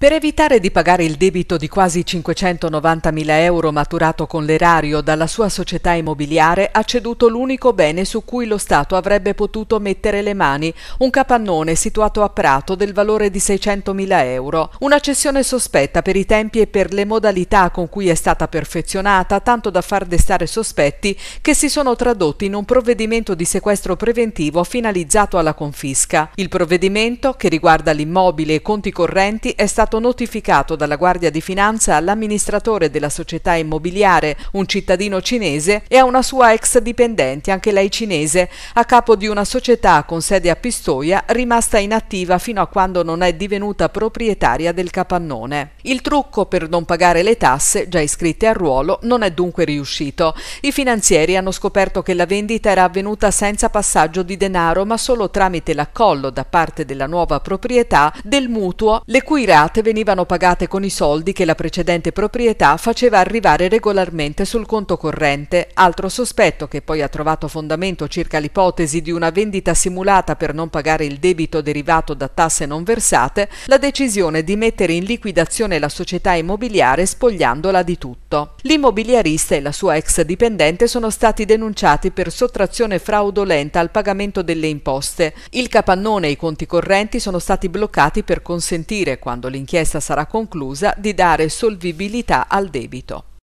Per evitare di pagare il debito di quasi 590.000 euro maturato con l'erario dalla sua società immobiliare, ha ceduto l'unico bene su cui lo Stato avrebbe potuto mettere le mani, un capannone situato a Prato del valore di 600.000 euro. Una cessione sospetta per i tempi e per le modalità con cui è stata perfezionata, tanto da far destare sospetti che si sono tradotti in un provvedimento di sequestro preventivo finalizzato alla confisca. Il provvedimento, che riguarda l'immobile e conti correnti, è stato stato notificato dalla Guardia di Finanza all'amministratore della società immobiliare, un cittadino cinese, e a una sua ex dipendente, anche lei cinese, a capo di una società con sede a Pistoia rimasta inattiva fino a quando non è divenuta proprietaria del capannone. Il trucco per non pagare le tasse, già iscritte al ruolo, non è dunque riuscito. I finanzieri hanno scoperto che la vendita era avvenuta senza passaggio di denaro, ma solo tramite l'accollo da parte della nuova proprietà del mutuo, le cui rate entrate venivano pagate con i soldi che la precedente proprietà faceva arrivare regolarmente sul conto corrente, altro sospetto che poi ha trovato fondamento circa l'ipotesi di una vendita simulata per non pagare il debito derivato da tasse non versate, la decisione di mettere in liquidazione la società immobiliare spogliandola di tutto. L'immobiliarista e la sua ex dipendente sono stati denunciati per sottrazione fraudolenta al pagamento delle imposte. Il capannone e i conti correnti sono stati bloccati per consentire, quando l'inchiesta l'inchiesta sarà conclusa, di dare solvibilità al debito.